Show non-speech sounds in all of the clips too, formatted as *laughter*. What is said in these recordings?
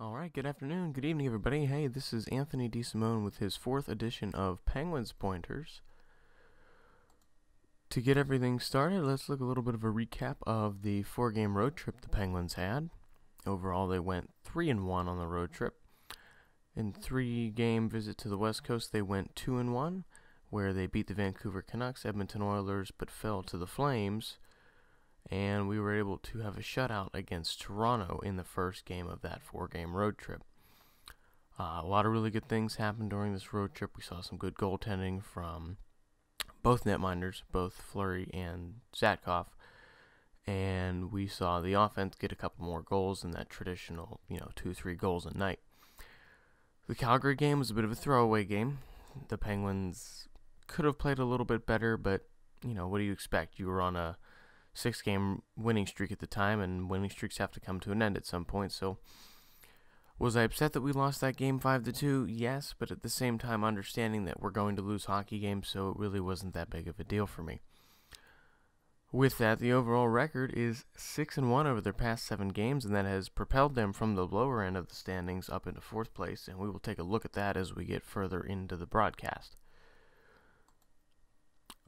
All right, good afternoon, good evening, everybody. Hey, this is Anthony DeSimone with his fourth edition of Penguins Pointers. To get everything started, let's look a little bit of a recap of the four game road trip the Penguins had. Overall, they went 3 and 1 on the road trip. In three game visit to the West Coast, they went 2 and 1, where they beat the Vancouver Canucks, Edmonton Oilers, but fell to the Flames and we were able to have a shutout against Toronto in the first game of that four game road trip. Uh, a lot of really good things happened during this road trip. We saw some good goaltending from both netminders, both Flurry and Zatkov. And we saw the offense get a couple more goals than that traditional, you know, two, three goals a night. The Calgary game was a bit of a throwaway game. The Penguins could have played a little bit better, but, you know, what do you expect? You were on a six game winning streak at the time, and winning streaks have to come to an end at some point. So, was I upset that we lost that game 5 to 2? Yes, but at the same time, understanding that we're going to lose hockey games, so it really wasn't that big of a deal for me. With that, the overall record is 6 and 1 over their past 7 games, and that has propelled them from the lower end of the standings up into 4th place, and we will take a look at that as we get further into the broadcast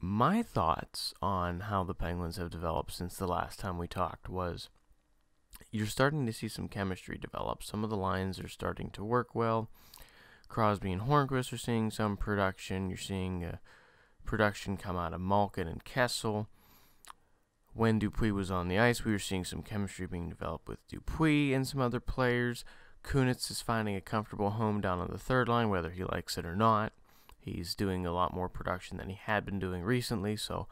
my thoughts on how the Penguins have developed since the last time we talked was you're starting to see some chemistry develop. Some of the lines are starting to work well. Crosby and Hornquist are seeing some production. You're seeing uh, production come out of Malkin and Kessel. When Dupuis was on the ice, we were seeing some chemistry being developed with Dupuis and some other players. Kunitz is finding a comfortable home down on the third line, whether he likes it or not. He's doing a lot more production than he had been doing recently, so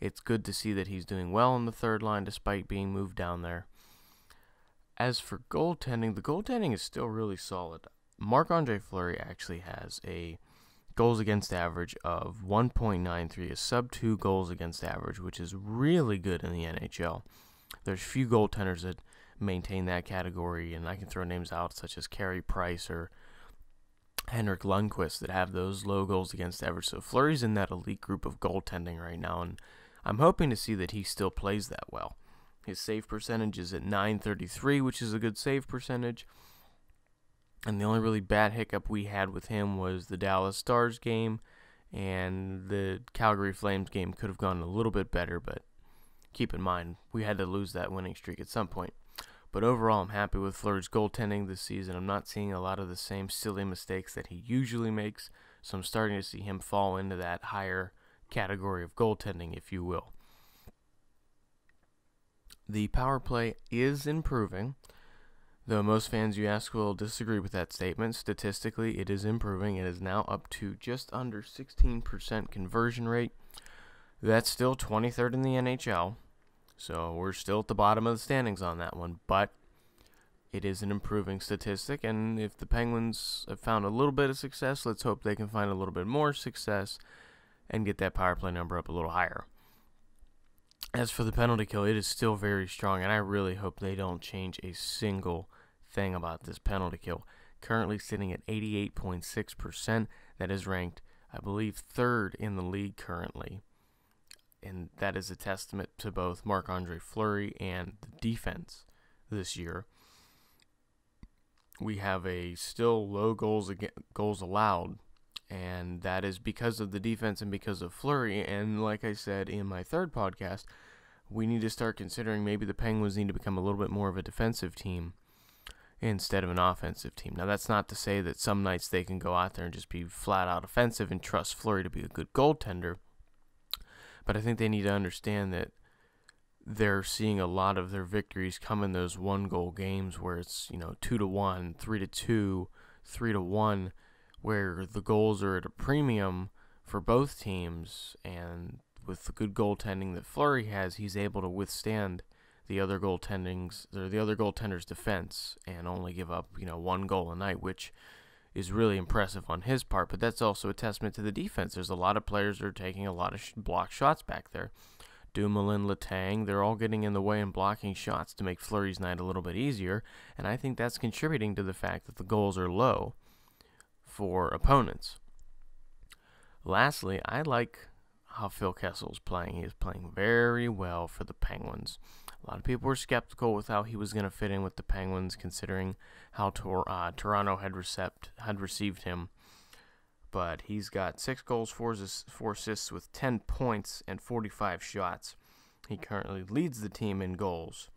it's good to see that he's doing well on the third line despite being moved down there. As for goaltending, the goaltending is still really solid. Marc Andre Fleury actually has a goals against average of 1.93, a sub 2 goals against average, which is really good in the NHL. There's few goaltenders that maintain that category, and I can throw names out such as Carey Price or Henrik Lundqvist that have those low goals against ever So Flurry's in that elite group of goaltending right now, and I'm hoping to see that he still plays that well. His save percentage is at 933, which is a good save percentage. And the only really bad hiccup we had with him was the Dallas Stars game, and the Calgary Flames game could have gone a little bit better, but keep in mind, we had to lose that winning streak at some point. But overall, I'm happy with Fleury's goaltending this season. I'm not seeing a lot of the same silly mistakes that he usually makes, so I'm starting to see him fall into that higher category of goaltending, if you will. The power play is improving, though most fans you ask will disagree with that statement. Statistically, it is improving. It is now up to just under 16% conversion rate. That's still 23rd in the NHL so we're still at the bottom of the standings on that one, but it is an improving statistic. And if the Penguins have found a little bit of success, let's hope they can find a little bit more success and get that power play number up a little higher. As for the penalty kill, it is still very strong, and I really hope they don't change a single thing about this penalty kill. Currently sitting at 88.6%, that is ranked, I believe, third in the league currently and that is a testament to both Marc Andre Fleury and the defense this year. We have a still low goals goals allowed, and that is because of the defense and because of Flurry. And like I said in my third podcast, we need to start considering maybe the Penguins need to become a little bit more of a defensive team instead of an offensive team. Now that's not to say that some nights they can go out there and just be flat out offensive and trust Flurry to be a good goaltender but I think they need to understand that they're seeing a lot of their victories come in those one goal games where it's, you know, 2 to 1, 3 to 2, 3 to 1 where the goals are at a premium for both teams and with the good goaltending that Flurry has, he's able to withstand the other goaltending's or the other goaltender's defense and only give up, you know, one goal a night, which is really impressive on his part, but that's also a testament to the defense. There's a lot of players that are taking a lot of sh- block shots back there. Dumoulin, Latang, they're all getting in the way and blocking shots to make Flurry's night a little bit easier, and I think that's contributing to the fact that the goals are low for opponents. Lastly, I like how Phil Kessel's playing. He is playing very well for the Penguins. A lot of people were skeptical with how he was going to fit in with the Penguins, considering how Tor- uh, Toronto had, recept- had received him. But he's got six goals, four, assists, four assists with 10 points and 45 shots. He currently leads the team in goals.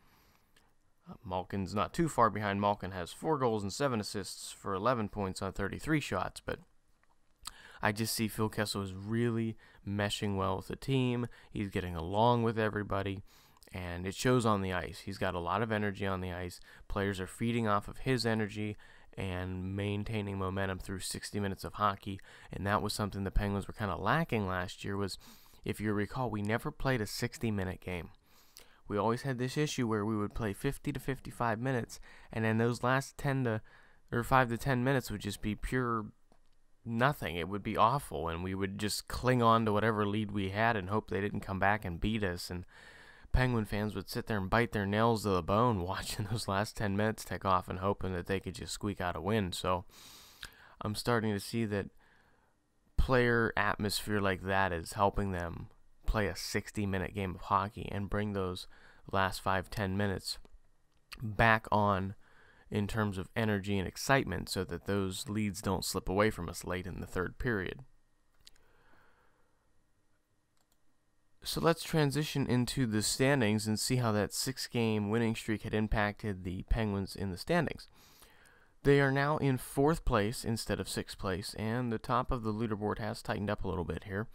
Uh, Malkin's not too far behind. Malkin has four goals and seven assists for 11 points on 33 shots, but I just see Phil Kessel is really meshing well with the team. He's getting along with everybody and it shows on the ice. He's got a lot of energy on the ice. Players are feeding off of his energy and maintaining momentum through 60 minutes of hockey, and that was something the Penguins were kind of lacking last year was if you recall, we never played a 60-minute game. We always had this issue where we would play 50 to 55 minutes and then those last 10 to or 5 to 10 minutes would just be pure nothing. It would be awful and we would just cling on to whatever lead we had and hope they didn't come back and beat us and Penguin fans would sit there and bite their nails to the bone *laughs* watching those last 10 minutes take off and hoping that they could just squeak out a win. So I'm starting to see that player atmosphere like that is helping them play a 60 minute game of hockey and bring those last 5 10 minutes back on in terms of energy and excitement so that those leads don't slip away from us late in the third period. So let's transition into the standings and see how that six game winning streak had impacted the Penguins in the standings. They are now in fourth place instead of sixth place, and the top of the leaderboard has tightened up a little bit here.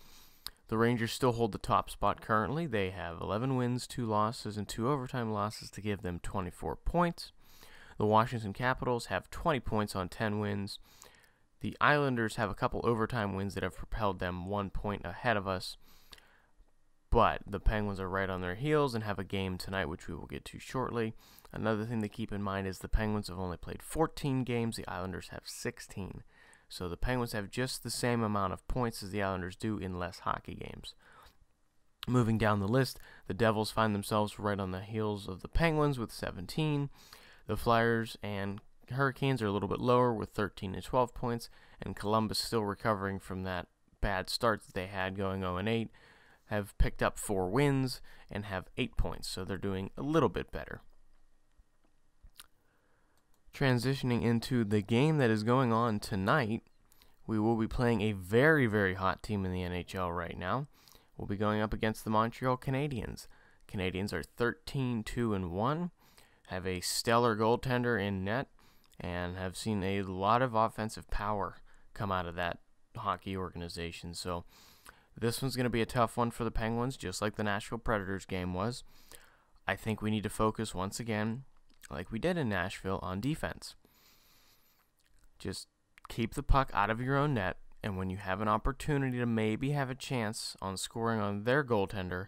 The Rangers still hold the top spot currently. They have 11 wins, 2 losses, and 2 overtime losses to give them 24 points. The Washington Capitals have 20 points on 10 wins. The Islanders have a couple overtime wins that have propelled them one point ahead of us but the Penguins are right on their heels and have a game tonight, which we will get to shortly. Another thing to keep in mind is the Penguins have only played 14 games, the Islanders have 16. So the Penguins have just the same amount of points as the Islanders do in less hockey games. Moving down the list, the Devils find themselves right on the heels of the Penguins with 17. The Flyers and Hurricanes are a little bit lower with 13 and 12 points, and Columbus still recovering from that bad start that they had going 0 and 8 have picked up four wins and have eight points, so they're doing a little bit better. Transitioning into the game that is going on tonight, we will be playing a very, very hot team in the NHL right now. We'll be going up against the Montreal Canadiens. Canadiens are 13 2 and 1, have a stellar goaltender in net, and have seen a lot of offensive power come out of that hockey organization. So this one's going to be a tough one for the Penguins, just like the Nashville Predators game was. I think we need to focus once again, like we did in Nashville, on defense. Just keep the puck out of your own net, and when you have an opportunity to maybe have a chance on scoring on their goaltender,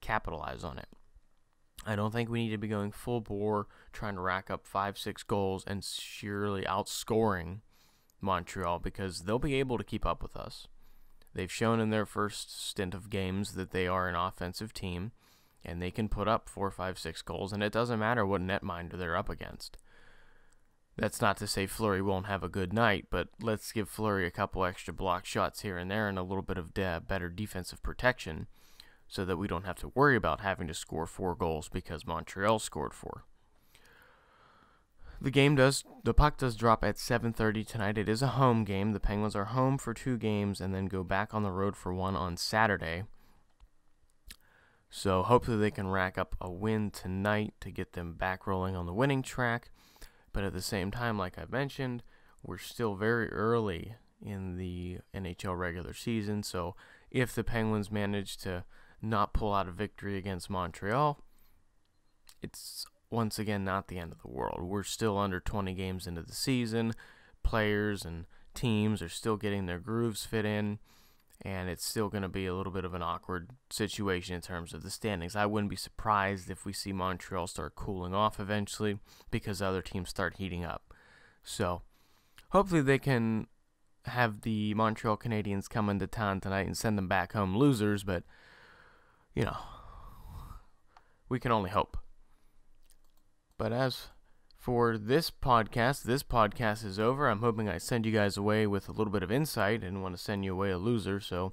capitalize on it. I don't think we need to be going full bore trying to rack up five, six goals and surely outscoring Montreal because they'll be able to keep up with us. They've shown in their first stint of games that they are an offensive team and they can put up four, five, six goals, and it doesn't matter what netminder they're up against. That's not to say Flurry won't have a good night, but let's give Flurry a couple extra block shots here and there and a little bit of de better defensive protection so that we don't have to worry about having to score four goals because Montreal scored four. The game does, the puck does drop at 7.30 tonight. It is a home game. The Penguins are home for two games and then go back on the road for one on Saturday. So hopefully they can rack up a win tonight to get them back rolling on the winning track. But at the same time, like I mentioned, we're still very early in the NHL regular season. So if the Penguins manage to not pull out a victory against Montreal, it's once again, not the end of the world. We're still under 20 games into the season. Players and teams are still getting their grooves fit in, and it's still going to be a little bit of an awkward situation in terms of the standings. I wouldn't be surprised if we see Montreal start cooling off eventually because other teams start heating up. So, hopefully, they can have the Montreal Canadiens come into town tonight and send them back home losers, but, you know, we can only hope. But as for this podcast, this podcast is over. I'm hoping I send you guys away with a little bit of insight. and want to send you away a loser, so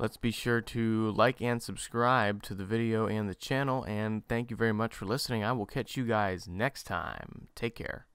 let's be sure to like and subscribe to the video and the channel. And thank you very much for listening. I will catch you guys next time. Take care.